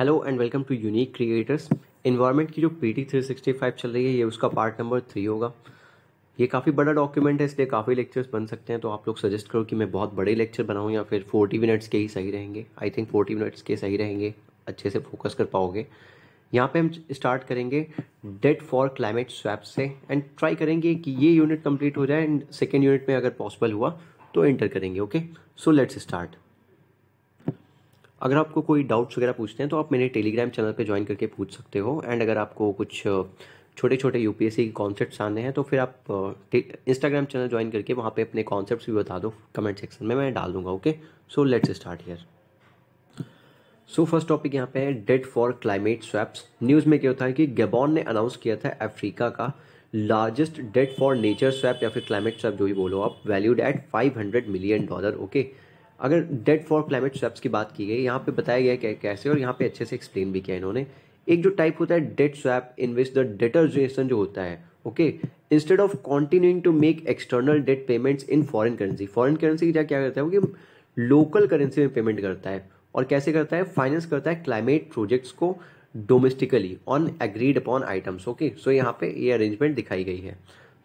Hello and welcome to unique creators environment की जो P T three sixty five चल रही है ये उसका पार्ट नंबर थ्री होगा ये काफ़ी बड़ा डॉक्यूमेंट है इसलिए काफ़ी लेक्चर्स बन सकते हैं तो आप लोग सजेस्ट करो कि मैं बहुत बड़े लेक्चर बनाऊँ या फिर फोर्टी मिनट्स के ही सही रहेंगे आई थिंक फोर्टी मिनट्स के सही रहेंगे अच्छे से फोकस कर पाओगे यहाँ पे हम स्टार्ट करेंगे डेट फॉर क्लाइमेट स्वैप से एंड ट्राई करेंगे कि ये यूनिट कंप्लीट हो जाए एंड सेकेंड यूनिट में अगर पॉसिबल हुआ तो एंटर करेंगे ओके सो लेट्स स्टार्ट अगर आपको कोई डाउट्स वगैरह पूछते हैं तो आप मेरे टेलीग्राम चैनल पे ज्वाइन करके पूछ सकते हो एंड अगर आपको कुछ छोटे छोटे यूपीएससी के कॉन्सेप्ट आने हैं तो फिर आप इंस्टाग्राम चैनल ज्वाइन करके वहाँ पे अपने कॉन्सेप्ट्स भी बता दो कमेंट सेक्शन में मैं डाल दूंगा okay so let's start here so first topic यहाँ पे है debt for climate swaps news में क्या होता है कि गेबॉन ने अनाउंस किया था अफ्रीका का largest debt for nature swap या फिर क्लाइमेट स्वैप जो भी बोलो आप valued at hundred million dollar okay okay? अगर डेड फॉर क्लाइमेट स्वैप्स की बात की गई यहाँ पे बताया गया है कैसे और यहाँ पे अच्छे से एक्सप्लेन भी किया इन्होंने एक जो टाइप होता है debt swap in which the debtor nation जो होता है okay instead of continuing to make external debt payments in foreign currency foreign currency की क्या क्या करता है वो कि लोकल करेंसी में पेमेंट करता है और कैसे करता है फाइनेंस करता है क्लाइमेट प्रोजेक्ट्स को domestically on agreed upon items okay so यहाँ पे ये अरेंजमेंट दिखाई गई है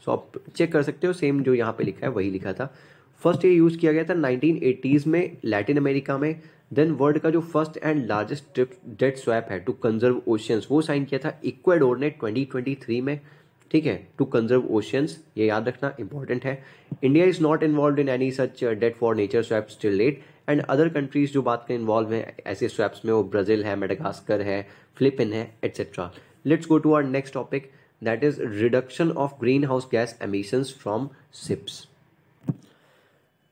सो so, आप चेक कर सकते हो सेम जो यहाँ पे लिखा है वही लिखा था फर्स्ट ये यूज़ किया गया था नाइनटीन एटीज में लैटिन अमेरिका में देन वर्ल्ड का जो first and largest debt swap है टू कंजर्व ओशियंस वो साइन किया था इक्वाडोर ने 2023 में ठीक है टू कंजर्व ओशियंस ये याद रखना इंपॉर्टेंट है India is not involve in any such debt for nature swap still late and other countries जो बात करें इन्वॉल्व हैं ऐसे स्वैप्स में वो ब्राज़ील है मेडागास्कर है फिलिपिन है et cetera let's go to our next topic that is reduction of greenhouse gas emissions from ships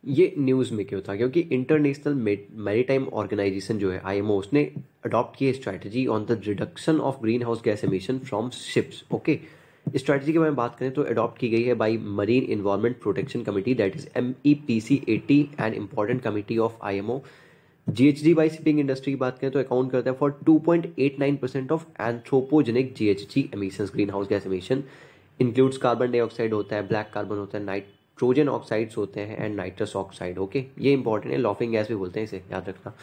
ये न्यूज़ में क्यों था क्योंकि इंटरनेशनल मैरीटाइम ऑर्गेनाइजेशन जो है आईएमओ उसने अडॉप्ट की strategy on the reduction of greenhouse gas emission from ships okay strategy के बारे में बात करें तो अडॉप्ट की गई है by marine environment protection committee that is M E P C eighty and important committee of I M O G H G by shipping industry की बात करें तो अकाउंट करता है for two point eight nine percent of anthropogenic G H G emission greenhouse gas emission includes carbon dioxide होता है black carbon होता है नाइट ट्रोजन ऑक्साइड्स होते हैं एंड नाइट्रस ऑक्साइड ओके ये इंपॉर्टेंट है लॉफिंग गैस भी बोलते हैं इसे याद रखना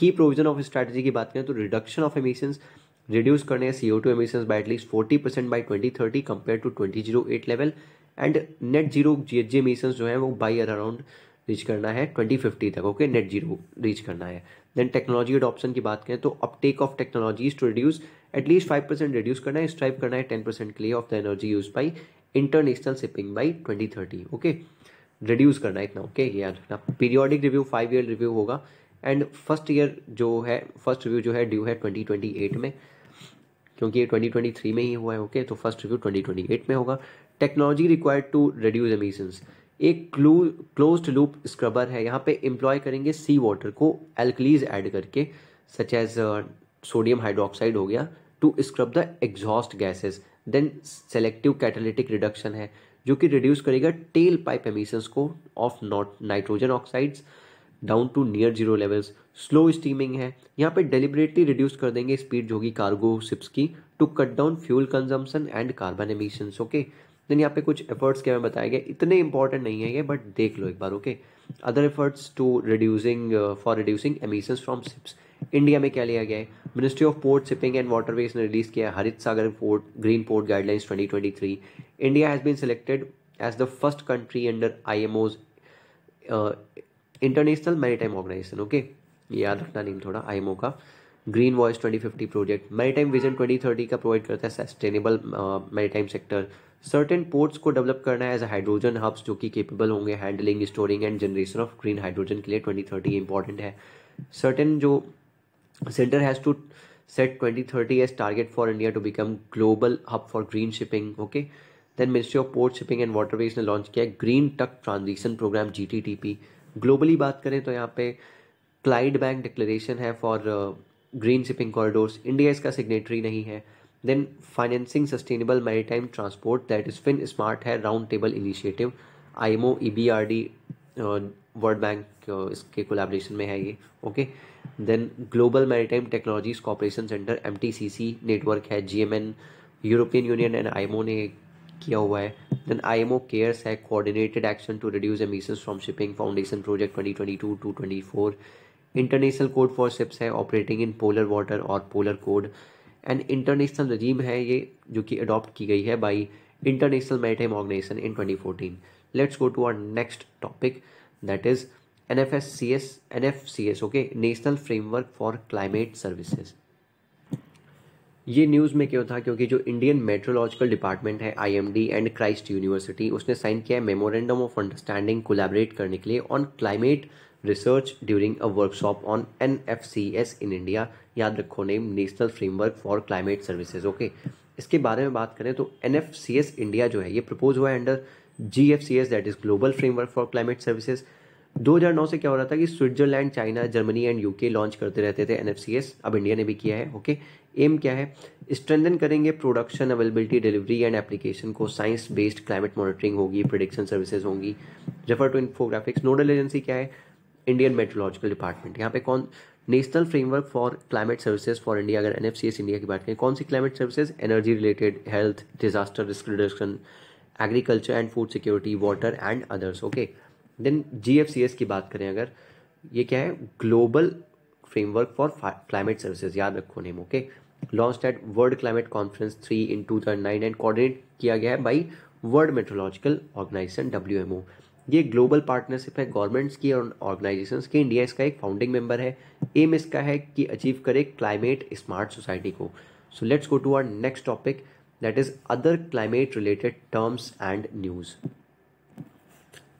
की प्रोविजन ऑफ स्ट्रैटेजी की बात करें तो रिडक्शन ऑफ एमिशंस रिड्यूस करने हैं C O two emissions by at least forty percent by twenty thirty compare to twenty zero eight level and net zero G H G emissions जो है वो बाई अराउंड रीच करना है ट्वेंटी फिफ्टी तक okay net zero reach करना है then technology adoption की बात करें तो uptake of technologies to reduce at least five percent reduce करना है स्ट्राइव करना है ten percent clear of the energy use by international shipping by twenty thirty okay reduce करना इतना ओके okay? याद रखना periodic review five year review होगा and first year जो है फर्स्ट रिव्यू जो है ड्यू है ट्वेंटी ट्वेंटी एट में क्योंकि ये ट्वेंटी ट्वेंटी थ्री में ही हुआ है ओके okay? तो first review twenty twenty eight में होगा technology required to reduce emissions एक क्लू क्लोज लूप स्क्रबर है यहाँ पे एम्प्लॉय करेंगे सी वाटर को एल्कलीज एड करके सच एज सोडियम हाइड्रोक्साइड हो गया to scrub the exhaust gases then selective catalytic reduction है जो कि रिड्यूस करेगा टेल पाइप एमिशंस को of not nitrogen oxides down to near zero levels slow steaming है यहाँ पे डेलिबरेटली रिड्यूस कर देंगे स्पीड जो होगी कार्गो शिप्स की to cut down fuel consumption and carbon emissions okay then यहाँ पे कुछ एफर्ट्स के हमें बताया गया इतने इंपॉर्टेंट नहीं है ये बट देख लो एक बार okay other efforts to reducing for reducing emissions from ships India में क्या लिया गया है ministry of port shipping and waterways ने रिलीज किया Harit Sagar port green port guidelines 2023 India has been selected as the first country under I M O's international maritime organization okay याद रखना नहीं थोड़ा आई का green voyage fifty project maritime vision thirty का provide करता है sustainable maritime sector certain ports को develop करना है एज हाइड्रोजन हब्स जो कि केपेबल होंगे handling storing and generation of green hydrogen के लिए 2030 इंपॉर्टेंट है सर्टेन जो centre to set twenty thirty as target for India to become global hub for green shipping okay than ministry of port shipping and waterways ने launch किया green tug transition programme G T T P globally बात करें तो यहाँ पे Clydebank declaration है for green shipping corridors India इसका signatory नहीं है then financing sustainable time transport that is fin smart है round table initiative I M O E B R D world bank इसके कोलेब्रेशन में है ये okay then global maritime technologies cooperation centre M network है जी European Union and I ने किया हुआ है देन आई ओ केयर्स है coordinated action to reduce emission from shipping foundation project 2022 to four international code for ships है operating in polar water और polar code and international regime है ये जो कि अडॉप्ट की गई है by international maritime organization in twenty fourteen let's go to our next topic N F C S okay national framework for climate services ये news में क्यों था क्योंकि जो इंडियन मेट्रोलॉजिकल डिपार्टमेंट है आईएमडी एंड क्राइस्ट यूनिवर्सिटी उसने sign किया है मेमोरेंडम ऑफ अंडरस्टैंडिंग कोलैबोरेट करने के लिए on climate research during a workshop on N F C S in India याद रखो name national framework for climate services okay इसके बारे में बात करें तो N F C S India जो है ये प्रपोज हुआ है under G F C S that is global framework for climate services 2009 से क्या हो रहा था कि Switzerland China Germany and UK launch करते रहते थे एन अब इंडिया ने भी किया है ओके एम क्या है स्ट्रेंथन करेंगे production availability delivery and application को साइंस बेस्ड क्लाइमेट मॉनिटरिंग होगी प्रोडिक्शन सर्विसेज होंगी refer to infographics nodal agency क्या है इंडियन मेट्रोलॉजिकल डिपार्टमेंट यहाँ पे कौन national framework for climate services for India अगर एन इंडिया की बात करें कौन सी climate services energy related health disaster risk reduction agriculture and food security water and others okay then G की बात करें अगर ये क्या है global framework for climate services याद रखो name okay launch at world climate conference three in two thousand nine and coordinate किया गया है by world meteorological organisation W M O ये ग्लोबल पार्टनरशिप है गवर्नमेंट्स की और ऑर्गेनाइजेशन की इंडिया इसका एक फाउंडिंग मेंबर है एम इसका है कि अचीव करे क्लाइमेट स्मार्ट सोसाइटी को so let's go to our next topic that is other climate related terms and news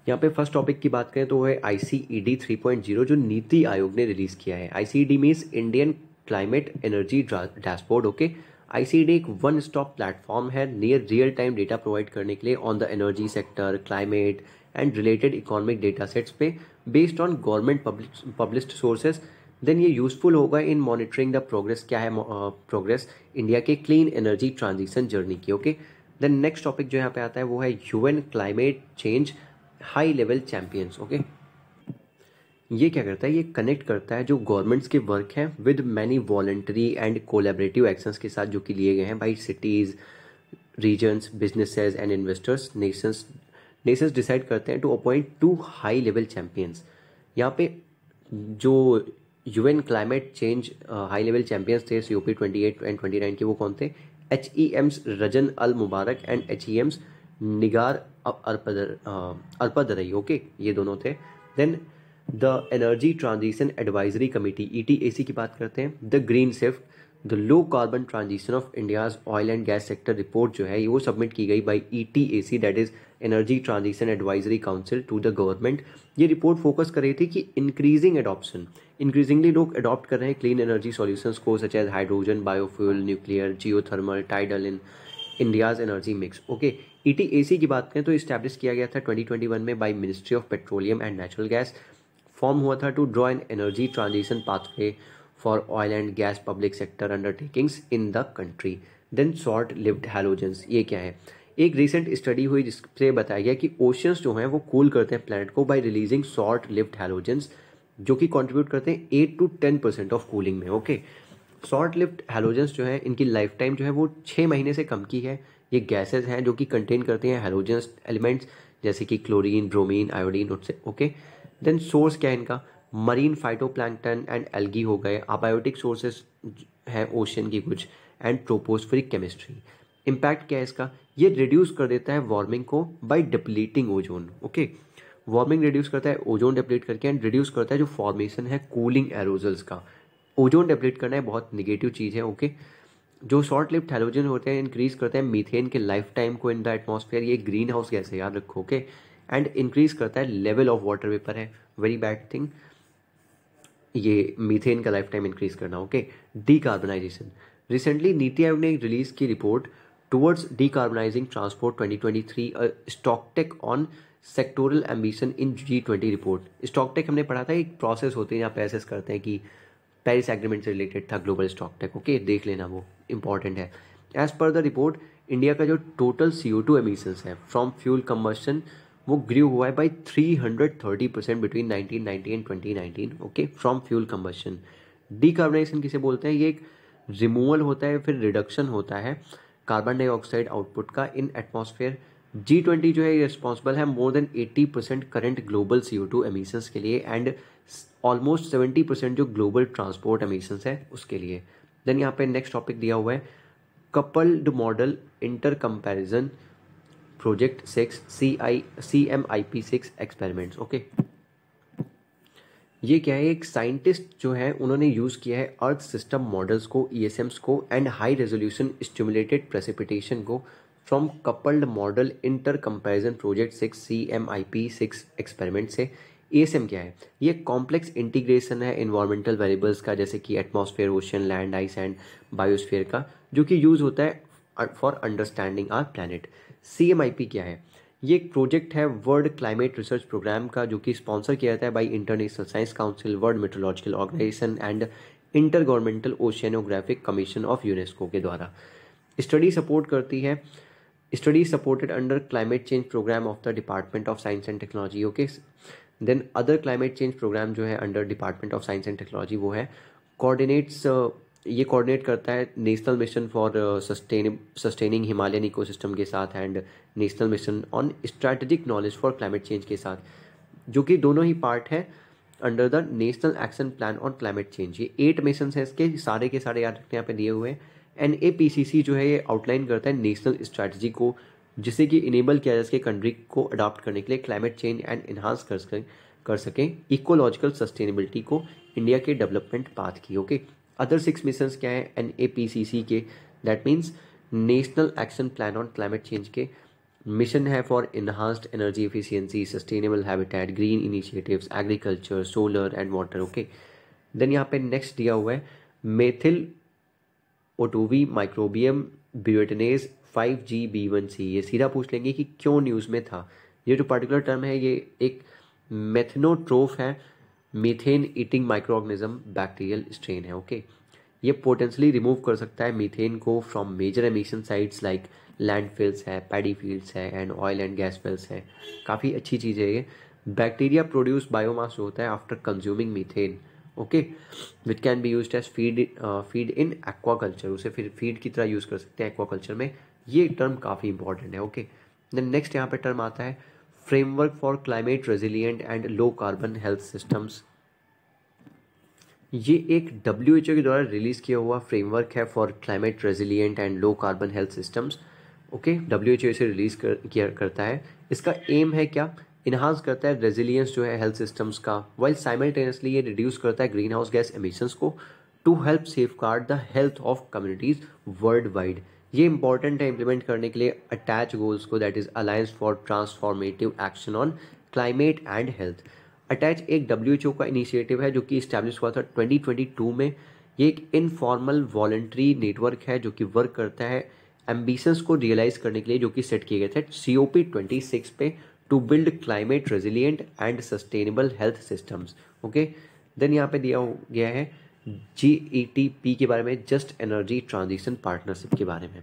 यहाँ पे फर्स्ट टॉपिक की बात करें तो वो है I C E D three point zero जो नीति आयोग ने रिलीज़ किया है I C D means Indian climate energy dashboard okay I C D एक वन स्टॉप प्लेटफॉर्म है near real time data provide करने के लिए on the energy sector climate and related economic data sets पे based on government publish sources then ये useful होगा in monitoring the progress क्या है प्रोग्रेस uh, इंडिया के क्लीन एनर्जी ट्रांजिशन जर्नी की ओके देन नेक्स्ट टॉपिक जो यहाँ पे आता है वो है UN climate change high level champions okay ये क्या करता है ये कनेक्ट करता है जो गवर्नमेंट्स के वर्क हैं with many voluntary and collaborative actions के साथ जो कि लिए गए हैं by cities regions businesses and investors nations nations decide करते हैं to appoint two high level champions यहाँ पे जो UN climate change high level champions थे C O P twenty eight and twenty nine के वो कौन थे H E Ms Razan Al Mubarak and H E Ms Nigar Arpadarai okay ये दोनों थे then the energy transition advisory committee E T A C की बात करते हैं the green shift the low carbon transition of India's oil and gas sector report जो है वो सबमिट की गई by E T A C that is energy transition advisory council to the government ये रिपोर्ट फोकस कर रही थी कि इंक्रीजिंग एडॉप्शन इंक्रीजिंगली लोग अडॉप्ट कर रहे हैं क्लीन एनर्जी सोल्यूशन को such as hydrogen biofuel nuclear geothermal tidal in India's energy mix okay E T A C की बात करें तो इस्टेब्लिश किया गया था ट्वेंटी ट्वेंटी वन में by ministry of petroleum and natural gas form हुआ था to draw an energy transition pathway for oil and gas public sector undertakings in the country. Then short lived halogens ये क्या है एक recent study हुई जिससे बताया गया कि ओशंस जो हैं वो कूल करते हैं प्लानट को by releasing short lived halogens जो कि कंट्रीब्यूट करते हैं eight to ten percent of cooling में ओके शॉर्ट लिफ्ट हेलोजेंस जो है इनकी लाइफ टाइम जो है वो छः महीने से कम की है ये गैसेज हैं जो कि कंटेन करते हैं हेलोजेंस एलिमेंट्स जैसे कि chlorine bromine iodine okay then source क्या है इनका मरीन फाइटोप्लैंकटन एंड एल्गी हो गए अबायोटिक सोर्सेस हैं ओशन की कुछ एंड ट्रोपोस्फेरिक केमिस्ट्री इम्पैक्ट क्या है इसका ये रिड्यूस कर देता है वार्मिंग को by depleting ozone okay warming reduce करता है ओजोन डिप्लीट करके एंड रिड्यूस करता है जो फॉर्मेशन है कूलिंग एरोजल्स का ओजोन डिप्लीट करना है बहुत निगेटिव चीज़ है ओके जो शॉर्ट लिफ्ट हेलोजन होते हैं इंक्रीज करते हैं मीथेन के लाइफ टाइम को इन द एटमोसफेयर ये ग्रीन हाउस गैस है याद रखो ओके एंड इंक्रीज करता है लेवल ऑफ वाटर वेपर है वेरी बैड थिंग ये मीथेन का लाइफ टाइम इंक्रीज करना okay decarbonisation recently NITI Aayog ने रिलीज की report towards decarbonising transport 2023 a stocktake on sectoral ambition in G twenty report stocktake हमने पढ़ा था एक प्रोसेस होती है जहाँ पे एसेस करते हैं कि पेरिस एग्रीमेंट से रिलेटेड था ग्लोबल स्टॉकटेक ओके देख लेना वो इंपॉर्टेंट है as per the report India का जो total C O two emissions है फ्रॉम फ्यूल कम्बर्शन वो ग्रो हुआ है by three hundred thirty percent between nineteen ninety and twenty nineteen okay from fuel combustion decarbonisation किसे बोलते हैं ये एक रिमूवल होता है फिर रिडक्शन होता है कार्बन डाइऑक्साइड आउटपुट का इन एटमोसफेयर जी ट्वेंटी जो है रिस्पॉन्सिबल है more than eighty percent current global C O two emissions के लिए एंड ऑलमोस्ट सेवेंटी परसेंट जो ग्लोबल ट्रांसपोर्ट एमिशंस है उसके लिए देन यहाँ पे नेक्स्ट टॉपिक दिया हुआ है coupled model intercomparison project six C C I M I P six experiments okay ये क्या है एक साइंटिस्ट जो है उन्होंने यूज़ किया है अर्थ सिस्टम मॉडल्स को ई एस एम्स को and high resolution stimulated precipitation को from coupled model intercomparison project six C M I P six experiment से ए e क्या है ये कॉम्प्लेक्स इंटीग्रेशन है इन्वायरमेंटल वेरिएबल्स का जैसे कि atmosphere ocean land ice and biosphere का जो कि यूज़ होता है फॉर अंडरस्टैंडिंग आर प्लानट सी क्या है ये एक प्रोजेक्ट है वर्ल्ड क्लाइमेट रिसर्च प्रोग्राम का जो कि स्पॉन्सर किया जाता है by international science council world meteorological organization and intergovernmental oceanographic commission of UNESCO के द्वारा स्टडी सपोर्ट करती है study supported under climate change programme of the department of science and technology okay then other climate change programme जो है under department of science and technology वो है coordinates ये coordinate करता है national mission for sustain sustaining Himalayan ecosystem के साथ and national mission on strategic knowledge for climate change के साथ जो कि दोनों ही पार्ट है under the national action plan on climate change ये एट मिशन है इसके सारे के सारे याद रखते हैं यहाँ पे दिए हुए हैं N A P C C जो है ये आउटलाइन करता है नेशनल स्ट्रैटेजी को जिसे कि इनेबल किया जा सके कंट्री को अडॉप्ट करने के लिए क्लाइमेट चेंज एंड इन्हांस कर सकें कर सकें इकोलॉजिकल सस्टेनेबिलिटी को इंडिया के डेवलपमेंट पाथ की okay okay? Other six mission क्या हैं N A P C C के that means national action plan on climate change के मिशन है for enhanced energy efficiency sustainable habitat green initiative agriculture solar and water okay then यहाँ पे next दिया हुआ है Methylotuvimicrobium buryatense five G B one C ये सीधा पूछ लेंगे कि क्यों न्यूज़ में था ये जो पर्टिकुलर टर्म है ये एक मेथनोट्रोफ है methane eating microorganism bacterial strain है ओके ये पोटेंशली रिमूव कर सकता है मीथेन को from major emission sites like landfills है पैडी फील्ड्स है and oil and gas fields है काफ़ी अच्छी चीज़ है ये बैक्टीरिया प्रोड्यूस बायोमास जो होता है after consuming methane okay which can be use as feed feed in aquaculture उसे फिर फीड की तरह यूज़ कर सकते हैं एक्वाकल्चर में ये टर्म काफ़ी इंपॉर्टेंट है ओके देन नेक्स्ट यहाँ पे टर्म आता है framework for climate resilient and low carbon health systems ये एक डब्ल्यू एच ओ के द्वारा रिलीज़ किया हुआ फ्रेमवर्क है for climate resilient and low carbon health systems okay W H O इसे रिलीज़ कर किया करता है इसका एम है क्या इन्हांस करता है रेजिलियंस जो है हेल्थ सिस्टम्स का वाइल साइमल्टेनियसली ये रिड्यूस करता है ग्रीन हाउस गैस एमिशंस को to help safeguard the health of communities worldwide ये इंपॉर्टेंट है इंप्लीमेंट करने के लिए अटैच गोल्स को that is alliance for transformative action on climate and health ATACH एक डब्ल्यू एच ओ का initiative है जो कि इस्टेब्लिश हुआ था ट्वेंटी ट्वेंटी टू में ये एक इनफॉर्मल वॉलेंट्री नेटवर्क है जो कि वर्क करता है एम्बिशंस को रियलाइज करने के लिए जो कि सेट किए गए थे C O P twenty six पे to build climate resilient and sustainable health systems okay then यहाँ पे दिया गया है जी ई टी पी के बारे में जस्ट एनर्जी ट्रांजिशन पार्टनरशिप के बारे में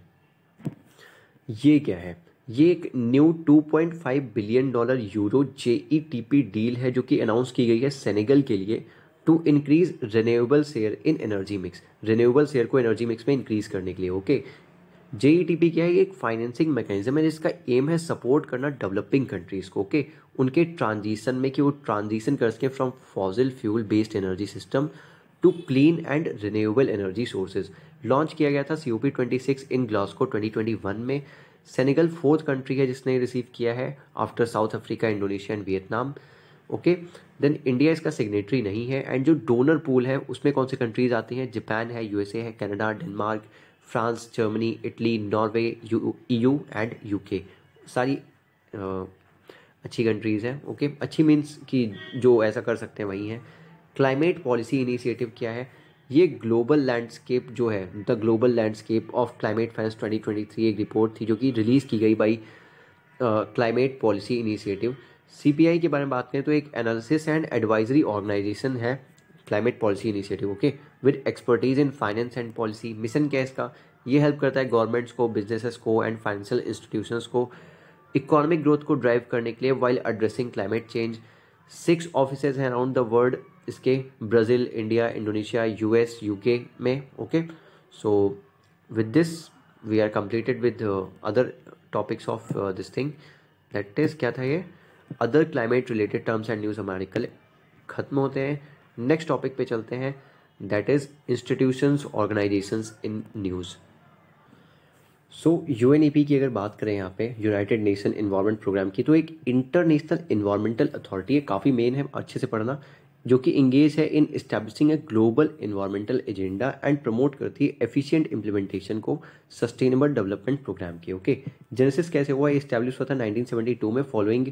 ये क्या है ये एक new 2.5 billion dollar euro J E T P deal है जो कि अनाउंस की गई है सेनेगल के लिए to increase renewable share in energy mix renewable share को एनर्जी मिक्स में इंक्रीज करने के लिए okay J E T P क्या है ये एक फाइनेंसिंग मैकेनिज्म है जिसका एम है सपोर्ट करना डेवलपिंग कंट्रीज़ को ओके उनके ट्रांजिशन में कि वो ट्रांजिशन कर सकें from fossil fuel based energy system to clean and renewable energy sources launch किया गया था C O P twenty six in Glasgow twenty twenty one में सेनेगल फोर्थ कंट्री है जिसने रिसीव किया है after South Africa Indonesia and Vietnam okay then India इसका signatory नहीं है एंड जो डोनर पूल है उसमें कौन सी कंट्रीज आती हैं जापान है यूएसए है Canada Denmark France Germany Italy Norway U e and UK सारी अच्छी कंट्रीज़ हैं ओके अच्छी मीन्स कि जो ऐसा कर सकते हैं वही हैं क्लाइमेट पॉलिसी इनिशिएटिव क्या है ये ग्लोबल लैंडस्केप जो है the global landscape of climate finance 2023 एक रिपोर्ट थी जो कि रिलीज़ की गई by climate policy initiative C के बारे में बात करें तो एक एनालिसिस एंड एडवाइजरी ऑर्गेनाइजेशन है climate policy initiative okay with expertise in finance and policy mission क्या इसका ये हेल्प करता है गवर्नमेंट्स को बिजनेसेस को एंड फाइनेंशियल इंस्टीट्यूशंस को इकोनॉमिक ग्रोथ को ड्राइव करने के लिए while addressing climate change six office हैं अराउंड द वर्ल्ड इसके Brazil India Indonesia US UK में okay so with this we are completed with other topics of this thing that is क्या था ये other climate related terms and news हमारे कल ख़त्म होते हैं नेक्स्ट टॉपिक पे चलते हैं that is institutions organisations in news so U N E P की अगर बात करें यहाँ पे यूनाइटेड नेशन इन्वायरमेंट प्रोग्राम की तो एक इंटरनेशनल इन्वायरमेंटल अथॉरिटी है काफ़ी मेन है अच्छे से पढ़ना जो कि इंगेज है in establishing a global environmental agenda and promote करती है एफिशिएंट इम्प्लीमेंटेशन को सस्टेनेबल डेवलपमेंट प्रोग्राम के ओके जेनेसिस कैसे हुआ इस्टेब्लिश हुआ था 1972 में following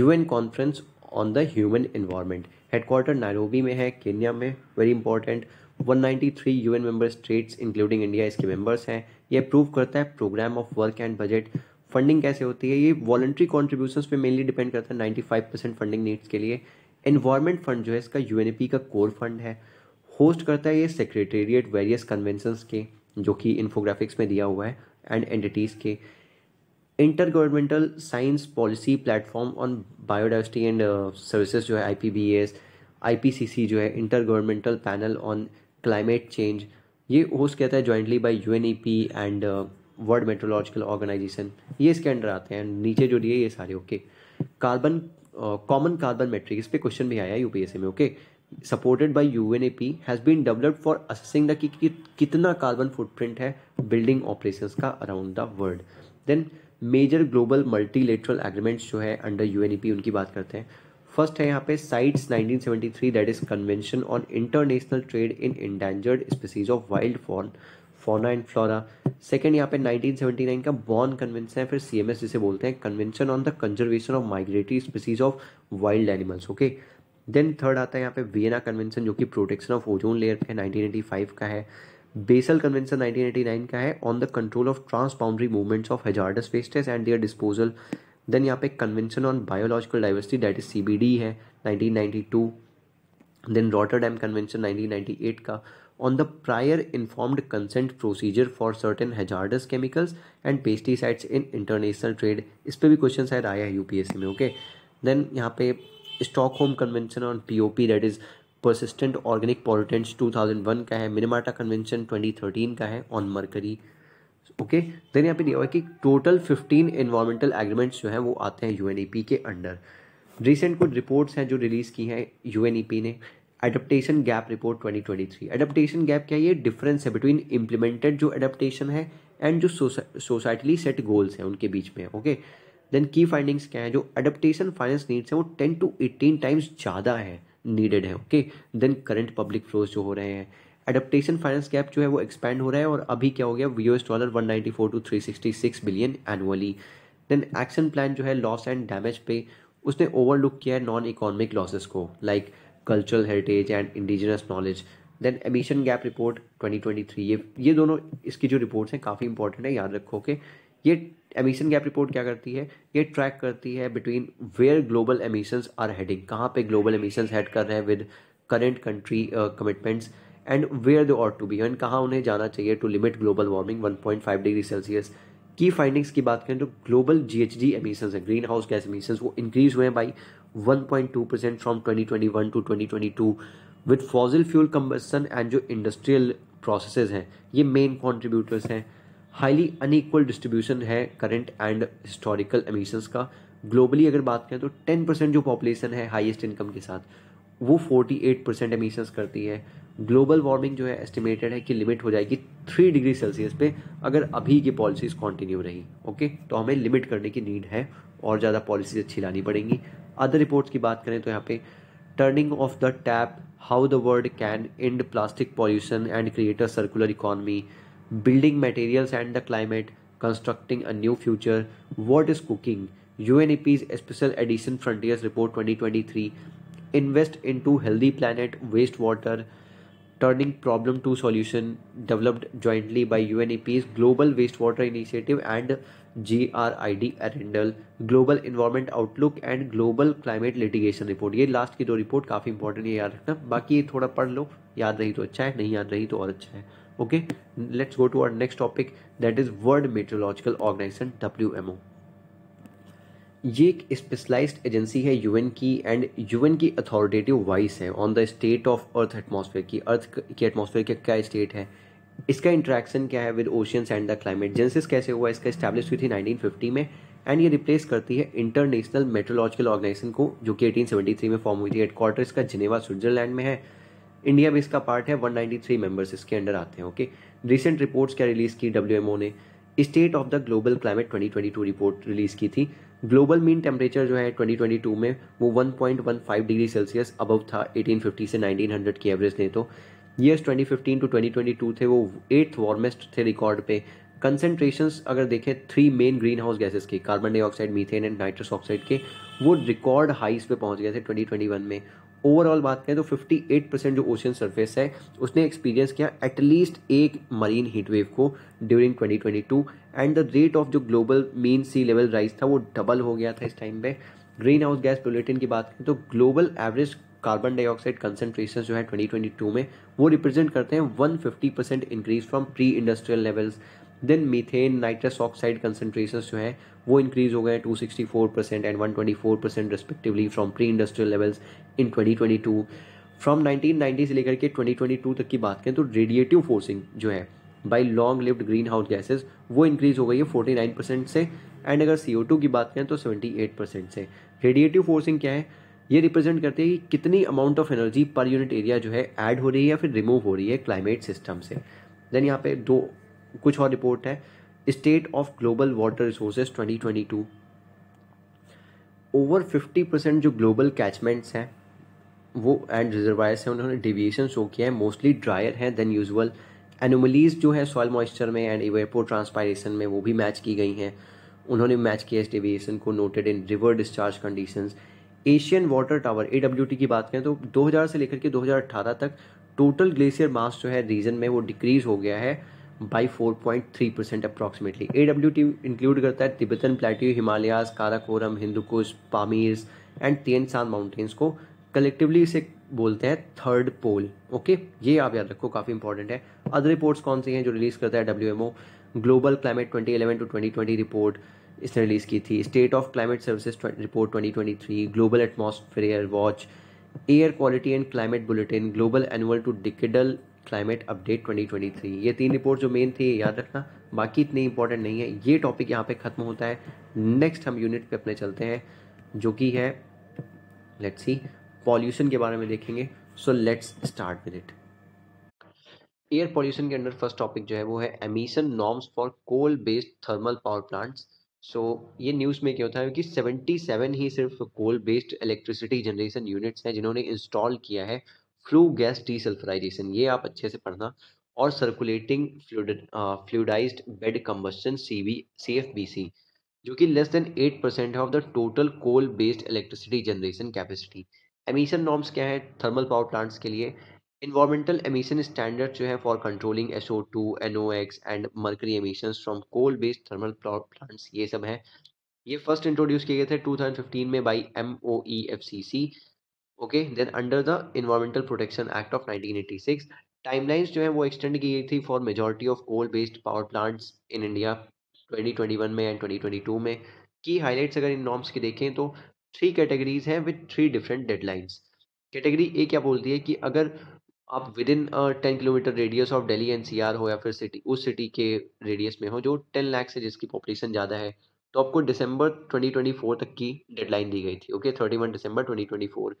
UN conference on the human environment headquarter Nairobi में है केन्या में very important 193 UN member states including India इसके मेंबर्स हैं ये अप्रूव करता है programme of work and budget funding कैसे होती है ये वॉलंट्री कॉन्ट्रीब्यूशन पे मेनली डिपेंड करता है 95 परसेंट फंडिंग नीड्स के लिए एनवायरमेंट फंड जो है इसका यू का कोर फंड है होस्ट करता है ये सेक्रेटेरिएट वेरियस कन्वेंशंस के जो कि इन्फोग्राफिक्स में दिया हुआ है एंड एंटिटीज़ के intergovernmental science policy platform on biodiversity and services जो है I P B S I P C C जो है intergovernmental panel on climate change ये होस्ट कहता है jointly by U N E P and world meteorological organisation ये इसके under आते हैं नीचे जो दिए ये सारे ओके कार्बन कॉमन कार्बन इस पर क्वेश्चन भी आया यूपीएससी में okay supported by U N A P has been developed for assessing the कितना कार्बन फुटप्रिंट है बिल्डिंग ऑपरेशन का around the world then major global multilateral agreements जो है under U N E P उनकी बात करते हैं फर्स्ट है यहाँ पे CITES 1973 that is convention on international trade in endangered species of wild fauna fauna and flora second यहाँ पे 1979 का बॉर्न कन्वेंशन है फिर सी एम एस जिसे बोलते हैं convention on the conservation of migratory species of wild animals okay then third आता है यहाँ पे वियना कन्वेंशन जो कि प्रोटेक्शन ऑफ ओजोन लेयर है 1985 का है बेसल कन्वेंशन 1989 का है on the control of transboundary movements of hazardous wastes and their disposal then यहाँ पे convention on biological diversity that is C है 1992 देन रॉटरडैम कन्वेंशन 1998 का on the prior informed consent procedure for certain hazardous chemicals and pesticides in international trade इस पर भी question शायद आया है सी में ओके देन यहाँ पे Stockholm convention on P O P that is persistent organic pollutants one का है मिनिमाटा कन्वेंशन थर्टीन का है ऑन मरकरी ओके देन यहाँ पे दिया हुआ है कि टोटल फिफ्टीन इन्वायरमेंटल एग्रीमेंट्स जो हैं वो आते हैं यू एन ई पी के अंडर रिसेंट कुछ रिपोर्ट्स हैं जो रिलीज़ की हैं यू एन ई पी ने adaptation gap report 2023 adaptation gap क्या ये डिफरेंस है बिटवीन इम्प्लीमेंटेड जो एडप्टेशन है एंड जो सोसाइटली सेट गोल्स हैं उनके बीच में ओके देन की फाइंडिंग्स क्या है जो एडप्टेशन फाइनेंस नीड्स हैं वो टेन टू एटीन टाइम्स ज़्यादा है नीडेड है okay then current public flows जो हो रहे हैं एडप्टेशन फाइनेंस गैप जो है वो एक्सपेंड हो रहा है और अभी क्या हो गया V S dollar one ninety four to three sixty six billion annually then action plan जो है लॉस एंड डैमेज पे उसने ओवरलुक किया है नॉन इकोनॉमिक लॉसेस को like like, cultural heritage and indigenous knowledge then emission gap report 2023 ये ये दोनों इसकी जो रिपोर्ट्स हैं काफ़ी इंपॉर्टेंट है याद रखो कि ये एमिशन गैप रिपोर्ट क्या करती है ये ट्रैक करती है between where global emissions are heading कहाँ पे ग्लोबल एमिशंस हेड कर रहे हैं with current country commitments and where they ought to be and कहाँ उन्हें जाना चाहिए to limit global warming 1.5 degree Celsius की फाइंडिंग्स की बात करें तो global G H D emissions है ग्रीन हाउस गैस एमिशंस वो इंक्रीज हुए हैं by one point two percent from twenty twenty one to to with fossil fuel combustion and जो इंडस्ट्रियल प्रोसेस हैं ये मेन कॉन्ट्रीब्यूटर्स हैं हाईली अनईक्वल डिस्ट्रीब्यूशन है current and historical emissions का globally अगर बात करें तो टेन परसेंट जो पॉपुलेशन है हाईएस्ट इनकम के साथ वो फोर्टी एट परसेंट एमिशंस करती है ग्लोबल वार्मिंग जो है एस्टिमेटेड है कि लिमिट हो जाएगी थ्री डिग्री सेल्सियस पे अगर अभी की पॉलिसीज़ कंटिन्यू रही ओके तो हमें लिमिट करने की नीड है और ज़्यादा पॉलिसीज अच्छी लानी पड़ेंगी अदर रिपोर्ट्स की बात करें तो यहाँ पे turning off the tap how the world can end plastic pollution and create a circular economy building materials and the climate constructing a new future world is cooking U N special edition frontiers report twenty twenty three invest in to healthy planet waste water turning problem to solution developed jointly by UNEP's global waste water initiative and G R I D Arendal global environment outlook and global climate litigation report ये last की दो report काफ़ी important है याद रखना बाकी ये थोड़ा पढ़ लो याद रही तो अच्छा है नहीं याद रही तो और अच्छा है okay let's go to our next topic that is world meteorological organisation W M O ये एक स्पेशलाइज्ड एजेंसी है यूएन की एंड यूएन की अथॉरिटेटिव वॉइस है on the state of earth atmosphere की अर्थ की एटमोसफेयर का क्या स्टेट है इसका इंट्रैक्शन क्या है with oceans and the climate genesis कैसे हुआ इसका इस्टेब्लिश हुई थी 1950 में एंड ये रिप्लेस करती है इंटरनेशनल मेट्रोलॉजिकल ऑर्गेनाइजेशन को जो कि 1873 में फॉर्म हुई थी हेडक्वार्टर इसका जिनेवा स्विट्जरलैंड में है इंडिया भी इसका पार्ट है 193 मेंबर्स इसके अंडर आते हैं ओके रिसेंट रिपोर्ट्स क्या रिलीज़ की डब्ल्यू ने state of the global climate two report release की थी ग्लोबल मीन टेम्परेचर जो है 2022 में वो 1.15 डिग्री सेल्सियस अबव था 1850 से 1900 की एवरेज ने तो ईयर्स 2015 टू 2022 थे वो एट्थ वार्मेस्ट थे रिकॉर्ड पे कंसेंट्रेशंस अगर देखें three main greenhouse gases के carbon dioxide methane and nitrous oxide के वो रिकॉर्ड हाइस पे पहुंच गए थे 2021 में ओवरऑल बात करें तो 58 परसेंट जो ओशियन सरफेस है उसने एक्सपीरियंस किया एटलीस्ट एक मरीन हीटवेव को during 2022 and the rate of जो global mean sea level rise था वो डबल हो गया था इस टाइम पे ग्रीन हाउस गैस बुलेटिन की बात करें तो global average carbon dioxide concentration जो है 2022 में वो रिप्रेजेंट करते हैं 150 percent increase from pre industrial levels then methane nitrous oxide concentration जो है वो इंक्रीज हो गए to sixty four percent and one twenty four percent respectively from pre industrial levels in from from ninety से लेकर के ट्वेंटी ट्वेंटी टू तक की बात करें तो रेडिएटिव फोर्सिंग जो है by long lived greenhouse gases वो इंक्रीज हो गई है फोर्टी नाइन परसेंट से एंड अगर सी ओ टू की बात करें तो सेवेंटी एट परसेंट से रेडिएटिव फोर्सिंग क्या है ये रिप्रेजेंट करते हैं कि कितनी amount of energy per unit area जो है ऐड हो रही है या फिर रिमूव हो रही है क्लाइमेट सिस्टम से देन यहाँ पे दो कुछ और रिपोर्ट है state of global water resources 2022 over 50 percent जो ग्लोबल कैचमेंट्स हैं वो एंड रिजर्वायर्स हैं उन्होंने डिविएशन शो किया है मोस्टली ड्रायर हैं देन यूजल एनोमलीज जो है सॉयल मॉइस्चर में एंड इवेपो ट्रांसपायरेशन में वो भी मैच की गई हैं उन्होंने मैच किया इस डेविएशन को noted in river discharge condition Asian water tower A की बात करें तो 2000 से लेकर के 2018 तक टोटल ग्लेशियर मास जो है रीजन में वो डिक्रीज हो गया है by four point three percent approximately A W T include करता है Tibetan plateau Himalayas Karakoram Hindu Kush Pamirs and Shan mountains को कलेक्टिवली इसे बोलते हैं थर्ड पोल ओके ये आप याद रखो काफ़ी इंपॉर्टेंट है अदर रिपोर्ट्स कौन सी हैं जो रिलीज़ करता है W M O global climate twenty eleven to twenty twenty report इसने रिलीज़ की थी state of climate services report twenty twenty three global atmosphere watch air quality and climate bulletin global annual to decadal climate update 2023 ये तीन report जो main थी याद रखना बाकी इतनी इंपॉर्टेंट नहीं है ये टॉपिक यहाँ पे ख़त्म होता है नेक्स्ट हम यूनिट पे अपने चलते हैं जो कि है लेट्स सी पॉल्यूशन के बारे में देखेंगे so let's start with it air pollution के अंडर फर्स्ट टॉपिक जो है वो है emission norms for coal based thermal power plants so so, ये न्यूज़ में क्या होता है कि 77 ही सिर्फ coal based electricity generation units हैं जिन्होंने इंस्टॉल किया है फ्लू गैस डीसल्फराइजेशन ये आप अच्छे से पढ़ना और circulating fluidised bed combustion C B C F B C जो कि लेस देन एट परसेंट है of the total coal based electricity generation capacity emission norms क्या है थर्मल पावर प्लांट्स के लिए इन्वायरमेंटल एमिशन स्टैंडर्ड जो है for controlling S O two N O X and mercury emission from coal based thermal power plants ये सब है ये फर्स्ट इंट्रोड्यूस किए गए थे फिफ्टीन में by M O E F C C okay then under the environmental protection act of 1986 timelines जो है वो एक्सटेंड की गई थी for majority of coal based power plants in India 2021 में एंड 2022 में की हाइलाइट्स अगर इन नॉर्म्स के देखें तो थ्री कैटेगरीज हैं with three different deadlines category A क्या बोलती है कि अगर आप within ten kilometre radius of Delhi NCR हो या फिर सिटी उस सिटी के रेडियस में हो जो टेन लाख से जिसकी पॉपुलेशन ज़्यादा है तो आपको दिसंबर 2024 तक की डेडलाइन दी गई थी okay thirty one December 2024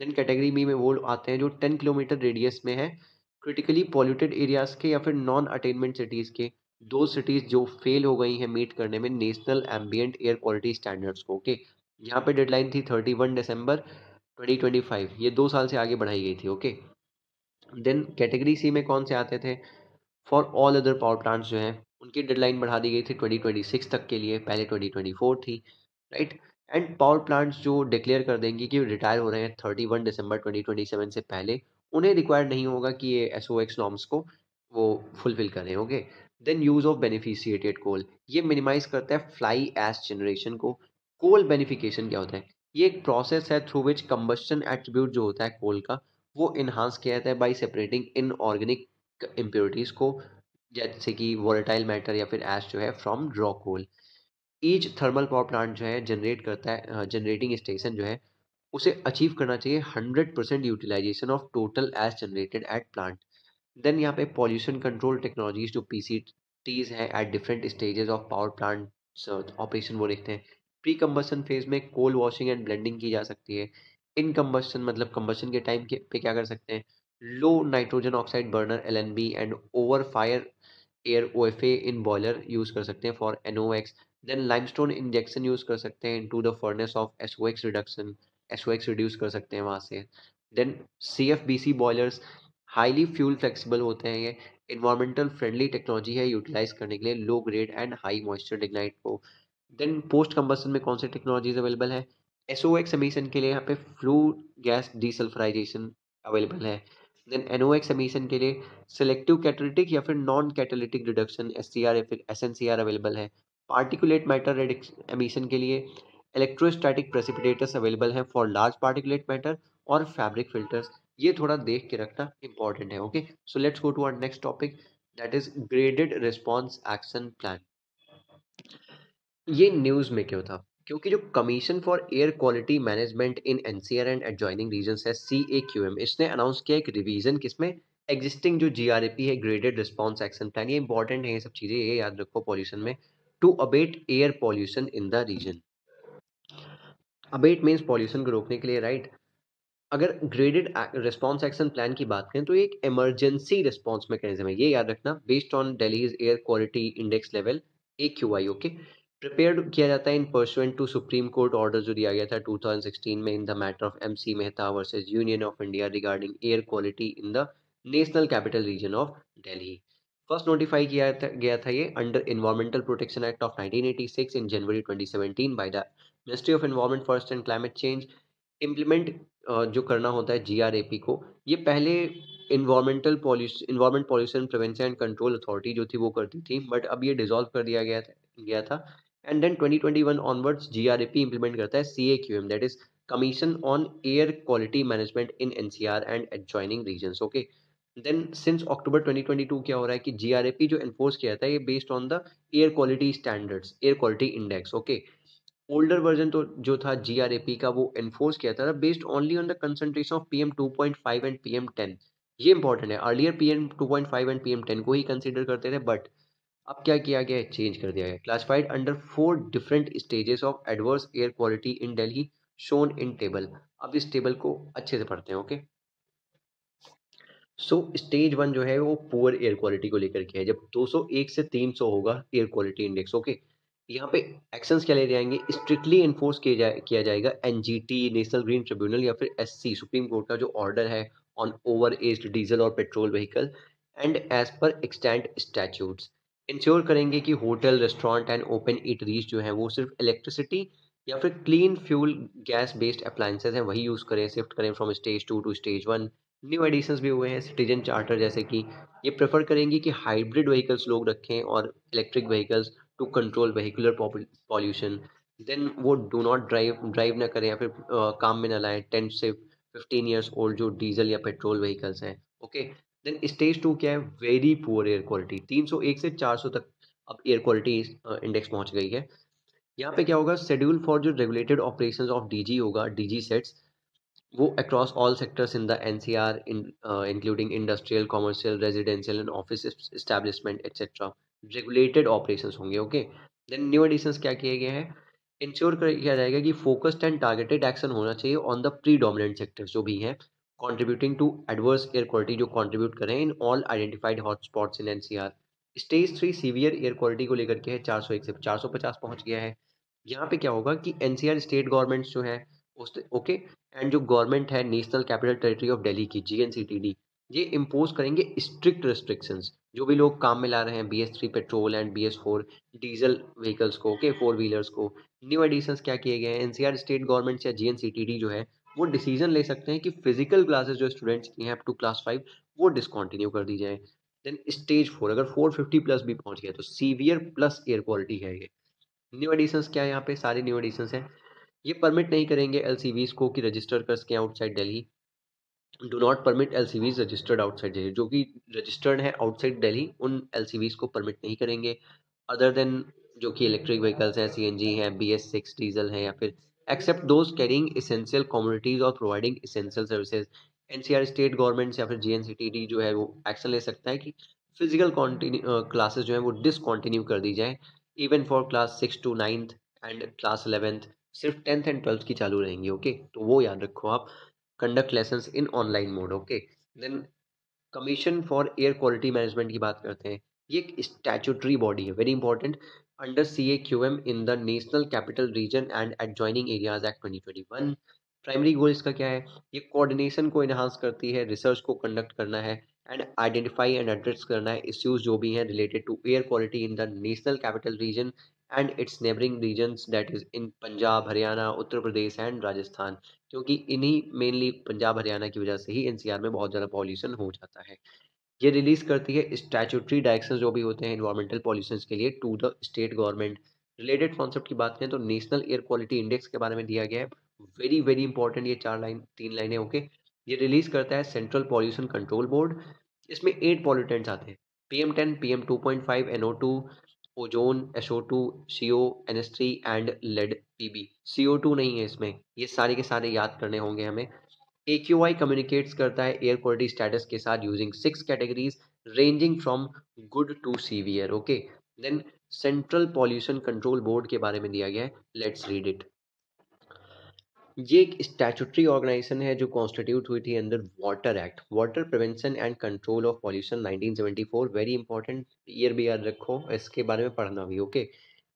then category B में वो आते हैं जो टेन किलोमीटर रेडियस में है क्रिटिकली पॉल्यूटेड एरियाज़ के या फिर नॉन अटेनमेंट सिटीज़ के दो सिटीज़ जो फेल हो गई हैं मीट करने में national ambient air quality standards को ओके okay? यहाँ पे डेडलाइन थी thirty one December twenty twenty five ये दो साल से आगे बढ़ाई गई थी ओके देन कैटेगरी सी में कौन से आते थे for all other power plants जो हैं उनकी डेडलाइन बढ़ा दी गई थी ट्वेंटी ट्वेंटी सिक्स तक के लिए पहले ट्वेंटी ट्वेंटी फोर थी right right? And power plants जो डिक्लेयर कर देंगे कि रिटायर हो रहे हैं thirty one December twenty twenty seven से पहले उन्हें रिक्वायर्ड नहीं होगा कि ये एस ओ एक्स नॉर्म्स को वो फुलफिल करें okay then use of beneficiated coal ये मिनिमाइज करता है फ्लाई एस जनरेशन को कोल बेनिफिकेशन क्या होता है ये एक प्रोसेस है थ्रू विच कम्बस्टन एट्रीब्यूट जो होता है कोल का वो इन्हांस किया जाता है by separating inorganic impurities को जैसे कि वॉलेटाइल मैटर या फिर एस जो है from draw coal each thermal power plant जो है जनरेट करता है जनरेटिंग स्टेशन जो है उसे अचीव करना चाहिए hundred percent utilisation of total ash generated at plant then यहाँ पे पॉल्यूशन कंट्रोल टेक्नोलॉजीज जो पी सी टीज है at different stages of power plant operation वो देखते हैं प्री कम्बसन फेज में कोल वॉशिंग एंड ब्लेंडिंग की जा सकती है इन कम्बसन मतलब कम्बसन के टाइम के पे क्या कर सकते हैं low nitrogen oxide burner L N B and over fire air O F A in boiler use कर सकते हैं for N O X then limestone injection use कर सकते हैं into the furnace of SOX reduction S O X reduce कर सकते हैं वहाँ से then C F B C boilers highly fuel flexible होते हैं ये इन्वायरमेंटल फ्रेंडली टेक्नोलॉजी है यूटिलाइज करने के लिए low grade and high moisture lignite को देन पोस्ट कंबसन में कौन सी टेक्नोलॉजीज अवेलेबल है एस ओ एक्स एमिशन के लिए यहाँ पे फ्लू गैस डीसल्फराइजेशन अवेलेबल है then N O X emission के लिए सिलेक्टिव कैटलिटिक या फिर non catalytic reduction S C R या फिर S N C R available है पार्टिकुलेट मैटर एमिशन के लिए इलेक्ट्रोस्टैटिक प्रेसिपिटेटर्स अवेलेबल हैं फॉर लार्ज पार्टिकुलेट मैटर और फैब्रिक फिल्टर्स ये थोड़ा देख के रखना इंपॉर्टेंट है okay so let's go to our next topic that is graded response action plan ये न्यूज़ में क्यों था क्योंकि जो commission for air quality management in NCR and adjoining region है सी ए क्यू एम इसने अनाउंस किया एक रिवीजन किसमें एग्जिस्टिंग जो जी आर ए पी है ग्रेडेड रिस्पॉन्स एक्शन प्लान ये इंपॉर्टेंट है ये सब चीज़ें ये याद रखो पॉल्यूशन में to abate air pollution in the region abate means pollution को रोकने के लिए राइट right? अगर ग्रेडेड रिस्पॉन्स एक्शन प्लान की बात करें तो एक इमरजेंसी रिस्पॉन्स मैकेनिज्म है ये याद रखना based on Delhi's air quality index level A Q I okay prepare किया जाता है in pursuant to supreme court order जो दिया गया था 2016 में in the matter of M C Mehta versus union of India regarding air quality in the national capital region of Delhi first notify किया था, गया था ये under environmental protection act of 1986 in January 2017 by the ministry of environment forest and climate change implement जो करना होता है GRAP को ये पहले environmental pollution environment pollution prevention and control authority जो थी वो करती थी बट अब ये डिजोल्व कर दिया गया था गया था and then 2021 onwards P implement करता है C A Q M that is commission on air quality management in NCR and adjoining regions okay okay? Then since October 2022 क्या हो रहा है कि जी जो एनफोर्स किया था ये based on the air quality standards air quality index okay older version तो जो था जी का वो एनफोर्स किया था based only on the concentration of P M two point five and P M ten ये इंपॉर्टेंट है earlier P M two point five and P M ten को ही कंसिडर करते थे बट अब क्या किया गया है चेंज कर दिया गया classified under four different stages of adverse air quality in Delhi shown in table अब इस टेबल को अच्छे से पढ़ते हैं okay okay? So stage one जो है वो पुअर एयर क्वालिटी को लेकर के है जब 201 से 300 होगा एयर क्वालिटी इंडेक्स ओके यहाँ पे एक्शंस क्या ले जाएंगे स्ट्रिक्टली इन्फोर्स किया जाए किया जाएगा एन नेशनल ग्रीन ट्रिब्यूनल या फिर एस सुप्रीम कोर्ट का जो ऑर्डर है ऑन ओवर एज डीजल और पेट्रोल व्हीकल एंड एज पर एक्सटेंड स्टैचूट्स इंश्योर करेंगे कि hotel restaurant and open eateries जो है वो सिर्फ इलेक्ट्रिसिटी या फिर clean fuel gas based appliances हैं वही यूज़ करें शिफ्ट करें from stage two to stage one new additions भी हुए हैं सिटीजन चार्टर जैसे कि ये प्रेफर करेंगे कि हाइब्रिड व्हीकल्स लोग रखें और electric vehicles to control vehicular pollution then वो डो नॉट ड्राइव ड्राइव ना करें या फिर आ, काम में ना लाएं टेन से फिफ्टीन ईयर्स ओल्ड जो डीजल या पेट्रोल व्हीकल्स हैं ओके देन स्टेज टू क्या है वेरी पुअर एयर क्वालिटी तीन सौ एक से चार सौ तक अब एयर क्वालिटी इंडेक्स पहुंच गई है यहाँ पे क्या होगा शेड्यूल फॉर जो रेगुलेटेड ऑपरेशंस ऑफ डीजी होगा डीजी सेट्स वो across all sectors in the NCR, in, uh, including industrial commercial residential and office establishment etcetera regulated operation होंगे ओके देन न्यू एडिशन क्या किए गए हैं इंश्योर किया जाएगा कि फोकस्ड एंड टारगेटेड एक्शन होना चाहिए on the predominant sectors जो भी हैं contributing to adverse air quality जो कॉन्ट्रीब्यूट करें in all identified hotspots in NCR stage three severe air quality को लेकर के है चार सौ एक से चार सौ पचास पहुँच गया है यहाँ पे क्या होगा कि एनसीआर स्टेट गवर्नमेंट्स जो है ओके एंड जो गवर्नमेंट है national capital territory of Delhi की जी ये इम्पोज करेंगे स्ट्रिक्ट रिस्ट्रिक्शंस जो भी लोग काम में ला रहे हैं B S three petrol and B S four diesel vehicles को ओके फोर व्हीलर्स को न्यू एडिशंस क्या किए गए हैं एनसीआर स्टेट गवर्नमेंट्स या जीएनसीटीडी जो है वो डिसीजन ले सकते हैं कि फिजिकल क्लासेस जो स्टूडेंट्स की हैं अप टू क्लास फाइव वो डिसकॉन्टिन्यू कर दी जाए देन स्टेज फोर अगर फोर फिफ्टी प्लस भी पहुंच गया तो सीवियर प्लस एयर क्वालिटी है ये न्यू एडिशंस क्या है यहाँ पे सारे न्यू एडिशंस हैं ये परमिट नहीं करेंगे एल को कि रजिस्टर कर सकें outside Delhi do not permit L C Vs registered outside Delhi जो कि रजिस्टर्ड है आउटसाइड डेली उन एल सी वीज को परमिट नहीं करेंगे अदर देन जो कि इलेक्ट्रिक व्हीकल्स हैं सी एन जी हैं बी एस सिक्स डीजल हैं या फिर except those carrying essential commodities और providing essential services N C R state government या फिर G N C T D जो है वो एक्शन ले सकता है कि फिजिकल क्लासेज जो है वो डिसकॉन्टिन्यू कर दी जाए even for class six to ninth and class eleventh सिर्फ टेंथ एंड ट्वेल्थ की चालू रहेंगी ओके तो वो याद रखो आप conduct lesson in online mode okay then commission for air quality management की बात करते हैं ये एक स्टैचूटरी बॉडी है very important under C A Q M in the national capital region and adjoining areas act twenty twenty one primary goal इसका क्या है ये कोऑर्डिनेशन को इन्हांस करती है रिसर्च को कंडक्ट करना है एंड आइडेंटिफाई एंड एड्रेस करना है इश्यूज जो भी हैं related to air quality in the national capital region and its neighbouring region that is in Punjab Haryana Uttar Pradesh and Rajasthan क्योंकि इन्हीं मेनली पंजाब हरियाणा की वजह से ही एनसीआर में बहुत ज़्यादा पॉल्यूशन हो जाता है ये रिलीज़ करती है स्टैचूटरी डायरेक्शन जो भी होते हैं इन्वायरमेंटल पॉल्यूशन के लिए to the state government related concept की बात करें तो नेशनल एयर क्वालिटी इंडेक्स के बारे में दिया गया है वेरी वेरी इंपॉर्टेंट ये चार लाइन तीन लाइनें ओके ये रिलीज़ करता है सेंट्रल पॉल्यूशन कंट्रोल बोर्ड इसमें एट पॉल्यूटेंट्स आते हैं P M ten P M two point five N O two ozone N S three and lead P B C O two नहीं है इसमें ये सारे के सारे याद करने होंगे हमें ए क्यू आई कम्युनिकेट्स करता है एयर क्वालिटी स्टेटस के साथ using six categories ranging from good to severe okay then central pollution control board के बारे में दिया गया है लेट्स रीड इट ये एक स्टैचूटरी ऑर्गेनाइजेशन है जो कॉन्स्टिट्यूट हुई थी अंदर water act water prevention and control of pollution 1974 very important year भी याद रखो इसके बारे में पढ़ना भी okay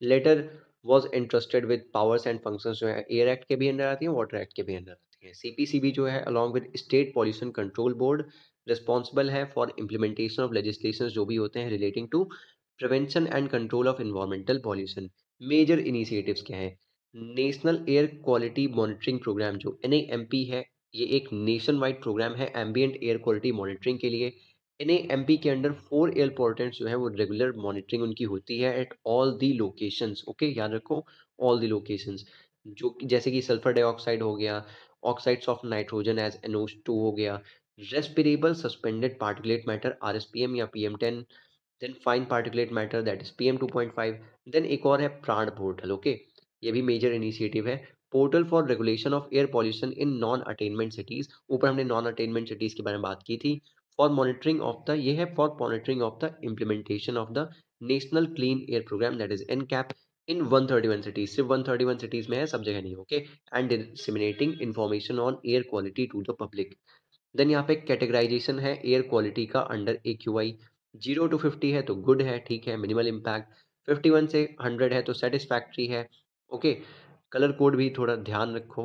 later was interested with powers and function जो है एयर एक्ट के भी अंदर आती हैं वाटर एक्ट के भी अंदर आती हैं सी पी सी बी जो है along with state pollution control board responsible है फॉर इम्प्लीमेंटेशन ऑफ लेजिस्लेशन जो भी होते हैं relating to prevention and control of environmental pollution major initiatives क्या हैं national air quality monitoring programme जो एन है ये एक नेशन वाइड प्रोग्राम है एम्बियंट एयर क्वालिटी मॉनिटरिंग के लिए एन के अंडर फोर एयर पोर्टेंट जो है वो रेगुलर मॉनिटरिंग उनकी होती है at all the locations okay याद रखो ऑल दी लोकेशंस जो जैसे कि सल्फर डाइऑक्साइड हो गया oxides of nitrogen as NOx two हो गया respirable suspended particulate matter R S P M या P M ten then fine particulate matter that is P M two point five then एक और है PRANA portal okay okay? ये भी major initiative है portal for regulation of air pollution in non attainment cities ऊपर हमने non attainment cities के बारे में बात की थी फॉर मॉनिटरिंग ऑफ द ये है for monitoring of the implementation of the national clean air programme that is N cap in one thirty one cities सिर्फ वन थर्टी वन सिटीज में है सब जगह नहीं okay and disseminating information on air quality to the public then यहाँ पे categorisation है air quality का under A Q I zero to fifty है तो गुड है ठीक है मिनिमल इम्पैक्ट फिफ्टी वन से हंड्रेड है तो सेटिस्फैक्ट्री है ओके कलर कोड भी थोड़ा ध्यान रखो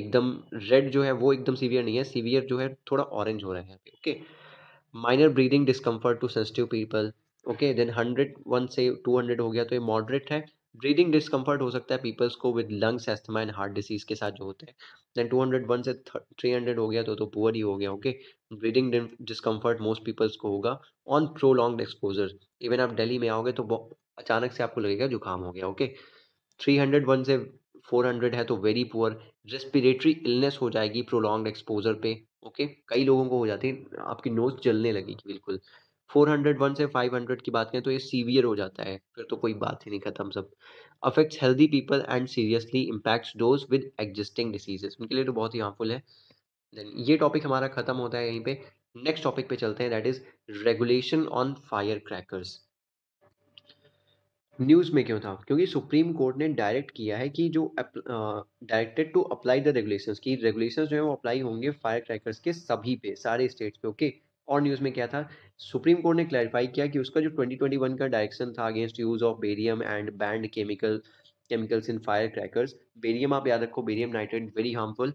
एकदम रेड जो है वो एकदम सीवियर नहीं है सीवियर जो है थोड़ा ऑरेंज हो रहा है okay minor breathing discomfort to sensitive people okay then hundred one से टू हंड्रेड हो गया तो ये मॉडरेट है ब्रीदिंग डिस्कम्फर्ट हो सकता है पीपल्स को with lungs asthma and heart disease के साथ जो होते हैं देन टू हंड्रेड वन से थ्री हंड्रेड हो गया तो तो पुअर ही हो गया okay breathing discomfort most peoples को होगा ऑन प्रोलॉन्ग एक्सपोजर इवन आप डेली में आओगे तो अचानक से आपको लगेगा जुकाम हो गया okay okay? Three hundred one से फोर हंड्रेड है तो वेरी पुअर रेस्पिरेटरी इलनेस हो जाएगी प्रोलॉन्ग एक्सपोजर पे ओके कई लोगों को हो जाती है आपकी नोज जलने लगेगी बिल्कुल फोर हंड्रेड वन से फाइव हंड्रेड की बात करें तो ये सीवियर हो जाता है फिर तो कोई बात ही नहीं खत्म सब affects healthy people and seriously impacts those with existing diseases उनके लिए तो बहुत ही हार्मफुल है देन ये टॉपिक हमारा खत्म होता है यहीं पे नेक्स्ट टॉपिक पे चलते हैं that is regulation on fire crackers news में क्यों था क्योंकि सुप्रीम कोर्ट ने डायरेक्ट किया है कि जो directed to apply the regulations की रेगुलेशंस जो है वो अप्लाई होंगे फायर क्रैकर्स के सभी पे सारे स्टेट्स पे ओके और न्यूज़ में क्या था सुप्रीम कोर्ट ने क्लैरिफाई किया कि उसका जो 2021 का डायरेक्शन था against use of barium and banned chemical chemicals in fire crackers barium आप याद रखो बेरियम नाइट्रेट वेरी हार्मफुल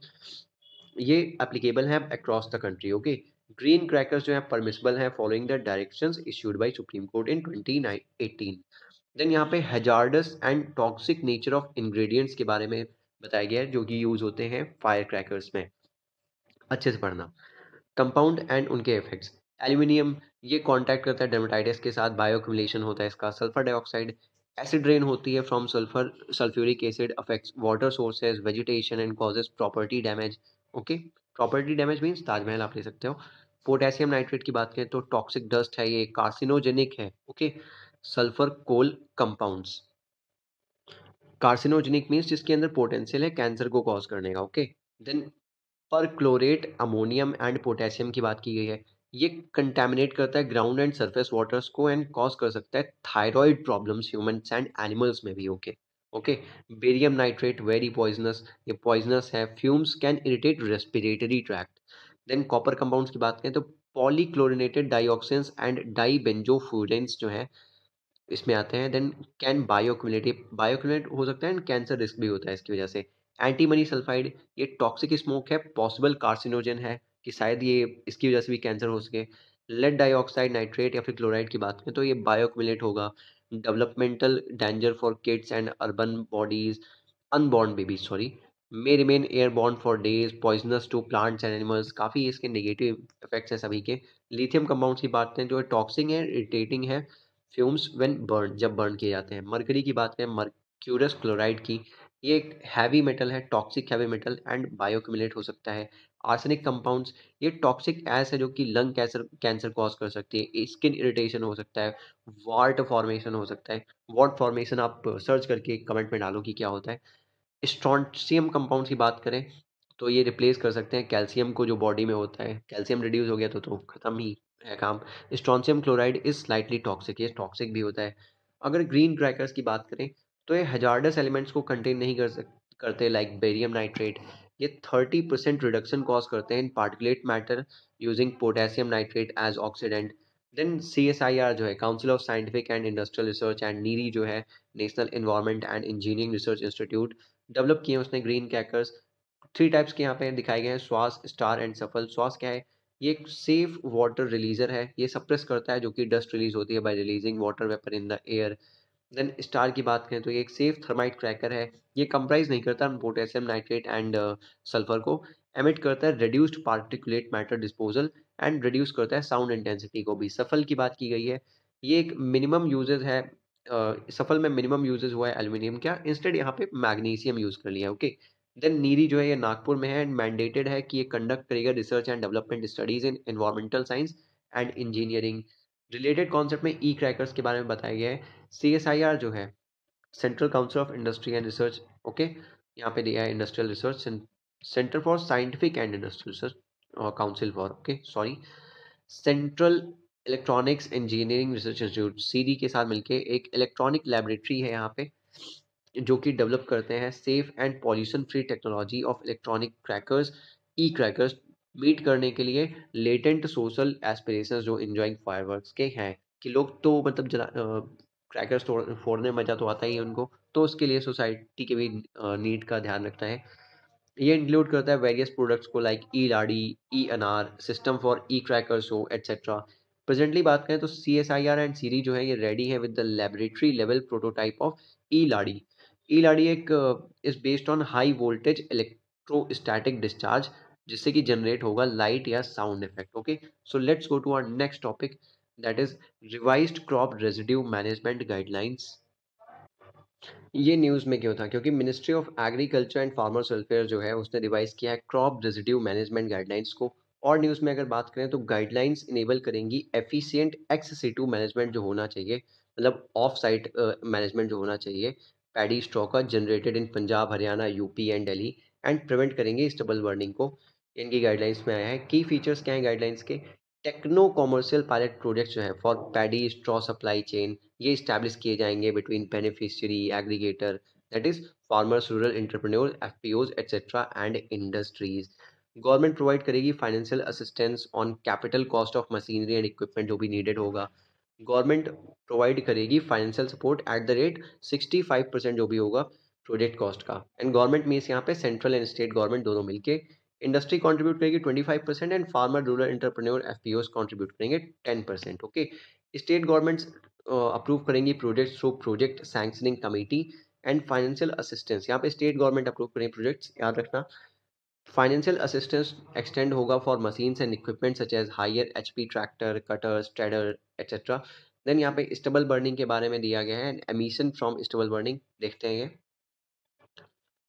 ये अप्लीकेबल है across the country okay green crackers जो है परमिसेबल है following the directions issued by Supreme Court in twenty then यहाँ पे hazardous and toxic nature of ingredients के बारे में बताया गया है जो कि यूज़ होते हैं फायर क्रैकर्स में अच्छे से पढ़ना कंपाउंड एंड उनके इफेक्ट्स एल्यूमिनियम ये कॉन्टैक्ट करता है डर्मेटाइटिस के साथ बायोक्यूमुलेशन होता है इसका सल्फर डाइऑक्साइड एसिड रेन होती है from sulphur sulphuric acid affects water sources vegetation and causes property damage okay property damage means Taj Mahal आप ले सकते हो पोटेशियम नाइट्रेट की बात करें तो टॉक्सिक डस्ट है ये कार्सिनोजेनिक है okay okay? Sulphur coal compounds carcinogenic means जिसके अंदर पोटेंशियल है कैंसर को कॉज करने का okay then perchlorate ammonium and potassium की बात की गई है ये कंटेमिनेट करता है ग्राउंड एंड सरफेस वाटर्स को एंड कॉज कर सकता है thyroid problems humans and animals में भी okay okay barium nitrate very poisonous ये पॉइजनस है fumes can irritate respiratory tract then copper compounds की बात करें तो पॉलीक्लोरिनेटेड डाइऑक्सिन्स एंड डाईबेंजोफ्यूरेंस जो है इसमें आते हैं देन कैन बायोक्यूमलेटिव बायोक्यूमिलेट हो सकता है एंड कैंसर रिस्क भी होता है इसकी वजह से एंटीमनी सल्फाइड ये टॉक्सिक स्मोक है पॉसिबल कार्सिनोजन है कि शायद ये इसकी वजह से भी कैंसर हो सके लेड डाइऑक्साइड नाइट्रेट या फिर क्लोराइड की बात करें तो ये बायोक्यूमिलेट होगा developmental danger for kids and urban bodies unborn babies sorry may remain airborne for days poisonous to plants and animals काफ़ी इसके नेगेटिव इफेक्ट्स हैं सभी के लिथियम कंपाउंड्स की बात करें जो टॉक्सिंग है इरिटेटिंग है फ्यूम्स वेन बर्न जब बर्न किए जाते हैं मरकरी की बात करें मर्क्यूरस क्लोराइड की ये एक हैवी मेटल है toxic heavy metal and bioaccumulate हो सकता है आर्सेनिक कंपाउंड्स ये टॉक्सिक एस है जो कि लंग कैंसर कैंसर कॉज कर सकती है स्किन इरिटेशन हो सकता है वार्ट फॉर्मेशन हो सकता है वार्ट फॉर्मेशन आप सर्च करके कमेंट में डालो कि क्या होता है स्ट्रॉन्सियम कंपाउंड्स की बात करें तो ये रिप्लेस कर सकते हैं कैल्शियम को जो बॉडी में होता है कैल्शियम रिड्यूस हो गया तो तो ख़त्म ही काम strontium chloride is slightly toxic ये टॉक्सिक भी होता है अगर ग्रीन क्रैकर्स की बात करें तो ये हजारडस एलिमेंट्स को कंटेन नहीं कर सक करते लाइक बेरियम नाइट्रेट ये थर्टी परसेंट रिडक्शन कॉज करते हैं in particulate matter using potassium nitrate as oxidant then C S I R जो है council of scientific and industrial research and NEERI जो है national environment and engineering research institute develop किए उसने green crackers three types के यहाँ पे दिखाए गए हैं स्वास स्टार एंड सफल स्वास क्या है ये एक सेफ वाटर रिलीजर है ये सप्रेस करता है जो कि डस्ट रिलीज होती है by releasing water vapour in the air then star की बात करें तो ये एक सेफ थर्माइट क्रैकर है ये कंप्राइज नहीं करता पोटेशियम नाइट्रेट एंड सल्फर को एमिट करता है reduced particulate matter disposal and reduce करता है साउंड इंटेंसिटी को भी सफल की बात की गई है ये एक मिनिमम यूजेज है uh, सफल में मिनिमम यूजेज हुआ है एल्यूमिनियम का इंस्टेड यहाँ पे मैग्नीशियम यूज़ कर लिया है ओके okay? देन नीरी जो है ये नागपुर में है एंड मैंडेटेड है कि ये कंडक्ट करेगा research and development studies in environmental science and engineering related concept में ई e क्रैकर्स के बारे में बताया गया है सी एस आई आर जो है central council of industry and research okay यहाँ पे दिया है industrial research centre for scientific and industrial research council for okay sorry central electronics engineering research institute C D के साथ मिलकर एक इलेक्ट्रॉनिक लेबोरेटरी है यहाँ पे जो कि डेवलप करते हैं safe and pollution free technology of electronic crackers E crackers meet करने के लिए लेटेंट सोशल एस्पिरेशन जो इंजॉइंग फायरवर्क्स के हैं कि लोग तो मतलब जला क्रैकर्स तोड़ फोड़ने मजा तो आता ही है उनको तो उसके लिए सोसाइटी के भी नीड का ध्यान रखता है ये इंक्लूड करता है वेरियस प्रोडक्ट्स को लाइक ई लाड़ी ई अनार सिस्टम फॉर ई क्रैकर्स हो एट्सेट्रा प्रेजेंटली बात करें तो C S I R and CEERI जो है ये रेडी है with the laboratory level prototype of E लाड़ी E is based on high voltage electrostatic discharge जिससे कि जनरेट होगा लाइट या sound effect okay so let's go to our next topic that is revise crop residue management guidelines ये news में क्यों था क्योंकि ministry of agriculture and farmers welfare जो है उसने रिवाइज किया है क्रॉप रेजिड्यू मैनेजमेंट गाइडलाइंस को और न्यूज़ में अगर बात करें तो गाइडलाइंस इनेबल करेंगी efficient ex situ management जो होना चाहिए मतलब ऑफ साइट मैनेजमेंट जो होना चाहिए paddy straw generated in Punjab Haryana UP and Delhi and prevent करेंगे इस डबल बर्निंग को इनकी गाइडलाइंस में आया है की फीचर्स क्या हैं guidelines K techno commercial pilot project जो है for paddy straw supply chain ये इस्टेब्लिश किए जाएंगे between beneficiary aggregator that is farmers rural entrepreneur F P Os etcetera and industries government provide करेगी financial assistance on capital cost of machinery and equipment जो भी needed होगा government provide करेगी financial support at the rate sixty five percent जो भी होगा project cost का and government means यहाँ पे सेंट्रल एंड स्टेट गवर्नमेंट दोनों मिलके इंडस्ट्री कॉन्ट्रीब्यूट करेगी twenty five percent and farmer rural entrepreneur F P Os contribute करेंगे ten percent okay state governments approve करेंगी project through project sanctioning committee and financial assistance यहाँ पे state government approve करेंगे projects याद रखना financial assistance extend होगा for for and equipment such as higher H P tractor cutter shredder etcetera then यहाँ पे stubble burning के बारे में दिया गया है and emission from stubble burning देखते हैं ये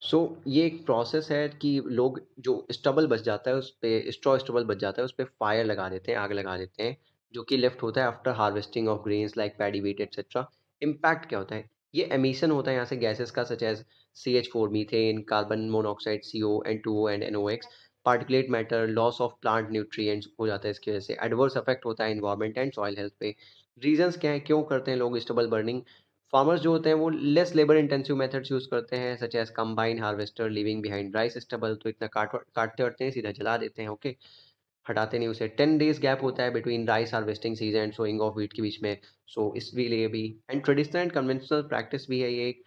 सो so, ये एक प्रोसेस है कि लोग जो स्टबल बच जाता है उस पर स्ट्रॉ स्टबल बच जाता है उस पर फायर लगा देते हैं आग लगा देते हैं जो कि लेफ्ट होता है after harvesting of grains like paddy wheat etcetera impact क्या होता है ये एमिशन होता है यहाँ से गैसेस का such as CH4 methane, carbon monoxide CO, N2O and NOx, particulate matter loss of plant nutrients हो जाता है इसकी वजह से एडवर्स इफेक्ट होता है इन्वायरमेंट एंड सॉइल हेल्थ पे रीजंस क्या है क्यों करते हैं लोग स्टबल बर्निंग फार्मर्स जो होते हैं वो less labour intensive methods use करते हैं such as combine harvester leaving behind rice stubble तो इतना काट काटते वटते हैं सीधा जला देते हैं ओके हटाते नहीं उसे टेन डेज गैप होता है between rice harvesting season and sowing of wheat के बीच में सो so, भी लिए भी and traditional and conventional practice भी है ये एक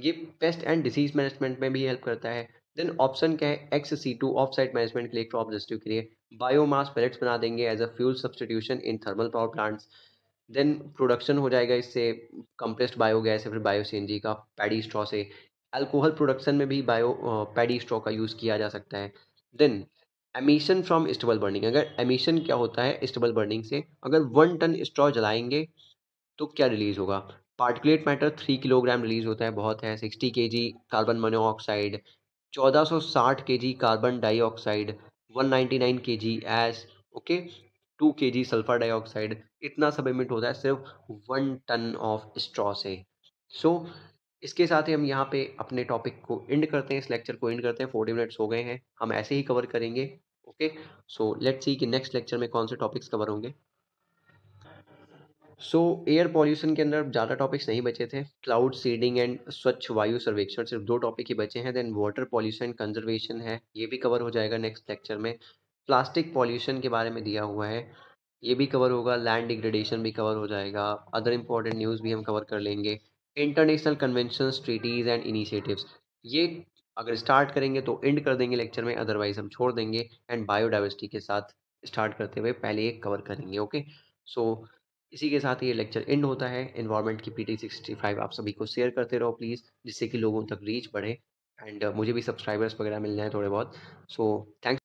ये पेस्ट एंड डिसीज मैनेजमेंट में भी हेल्प करता है देन ऑप्शन क्या है ex situ off side management के लिए क्रॉप रेजिस्टिव के लिए बायोमास पेलेट्स बना देंगे as a fuel substitution in thermal power plants then production हो जाएगा इससे कंप्रेस्ड बायोगैस या फिर बायो सी का पैडी स्ट्रॉ से अल्कोहल प्रोडक्शन में भी बायो पैडी स्ट्रॉ का यूज़ किया जा सकता है then emission from stubble burning अगर एमिशन क्या होता है स्टबल बर्निंग से अगर वन टन स्ट्रॉ जलाएंगे तो क्या रिलीज़ होगा particulate matter three kilogram release होता है बहुत है सिक्सटी के जी कार्बन मोनोऑक्साइड चौदह सौ साठ K G carbon dioxide one ninety nine K G S okay to के जी सल्फर डाइऑक्साइड इतना सब इमिट होता है सिर्फ वन टन ऑफ स्ट्रॉ से सो so, इसके साथ ही हम यहाँ पे अपने टॉपिक को एंड करते हैं इस लेक्चर को एंड करते हैं फोर्टी मिनट्स हो गए हैं हम ऐसे ही कवर करेंगे ओके सो लेट्स सी कि नेक्स्ट लेक्चर में कौन से टॉपिक्स कवर होंगे सो एयर पॉल्यूशन के अंदर ज़्यादा टॉपिक्स नहीं बचे थे क्लाउड सीडिंग एंड स्वच्छ वायु सर्वेक्षण सिर्फ दो टॉपिक ही बचे हैं देन वाटर पॉल्यूशन कंजर्वेशन है ये भी कवर हो जाएगा नेक्स्ट लेक्चर में प्लास्टिक पॉल्यूशन के बारे में दिया हुआ है ये भी कवर होगा लैंड डिग्रेडेशन भी कवर हो जाएगा अदर इंपॉर्टेंट न्यूज़ भी हम कवर कर लेंगे international convention treaties and initiatives ये अगर स्टार्ट करेंगे तो एंड कर देंगे लेक्चर में अदरवाइज हम छोड़ देंगे एंड बायोडाइवर्सिटी के साथ स्टार्ट करते हुए पहले ये कवर करेंगे ओके सो इसी के साथ ये लेक्चर एंड होता है इन्वायरमेंट की पी सिक्सटी फाइव आप सभी को शेयर करते रहो प्लीज़ जिससे कि लोगों तक रीच बढ़े एंड uh, मुझे भी सब्सक्राइबर्स वगैरह मिल जाए थोड़े बहुत सो थैंक थैंक्स